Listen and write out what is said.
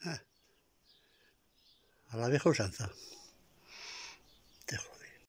哎，阿拉也好身子。